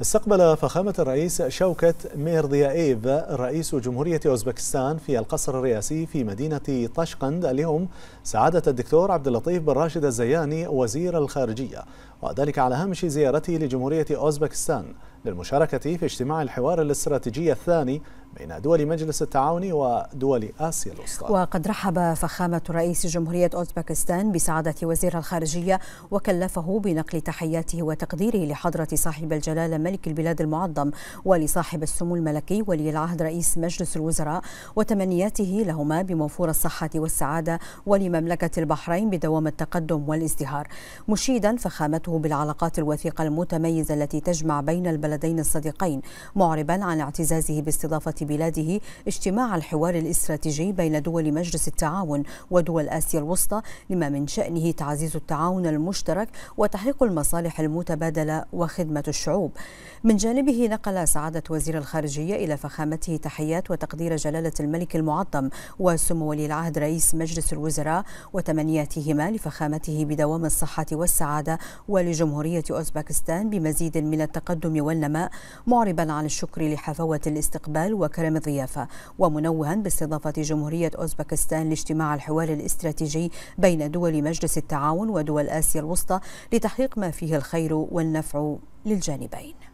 استقبل فخامة الرئيس شوكة ميرديايف رئيس جمهورية أوزبكستان في القصر الرئاسي في مدينة طشقند اليوم سعادة الدكتور عبد اللطيف بن راشد الزياني وزير الخارجية وذلك على هامش زيارته لجمهورية أوزبكستان للمشاركة في اجتماع الحوار الاستراتيجي الثاني بين دول مجلس التعاون ودول آسيا الوسطى وقد رحب فخامة رئيس جمهورية أوزبكستان بسعادة وزير الخارجية وكلفه بنقل تحياته وتقديره لحضرة صاحب الجلالة ملك البلاد المعظم ولصاحب السمو الملكي ولي العهد رئيس مجلس الوزراء وتمنياته لهما بموفور الصحة والسعادة ولمملكة البحرين بدوام التقدم والازدهار مشيدا فخامته بالعلاقات الوثيقة المتميزة التي تجمع بين البلدين الصديقين معربا عن اعتزازه باستضافة بلاده اجتماع الحوار الاستراتيجي بين دول مجلس التعاون ودول آسيا الوسطى لما من شأنه تعزيز التعاون المشترك وتحقيق المصالح المتبادلة وخدمة الشعوب من جانبه نقل سعادة وزير الخارجية إلى فخامته تحيات وتقدير جلالة الملك المعظم وسمو ولي العهد رئيس مجلس الوزراء وتمنياتهما لفخامته بدوام الصحة والسعادة ولجمهورية اوزباكستان بمزيد من التقدم والنماء معربا عن الشكر لحفاوة الاستقبال وكرم الضيافة ومنوها باستضافة جمهورية أوزبكستان لاجتماع الحوار الاستراتيجي بين دول مجلس التعاون ودول آسيا الوسطى لتحقيق ما فيه الخير والنفع للجانبين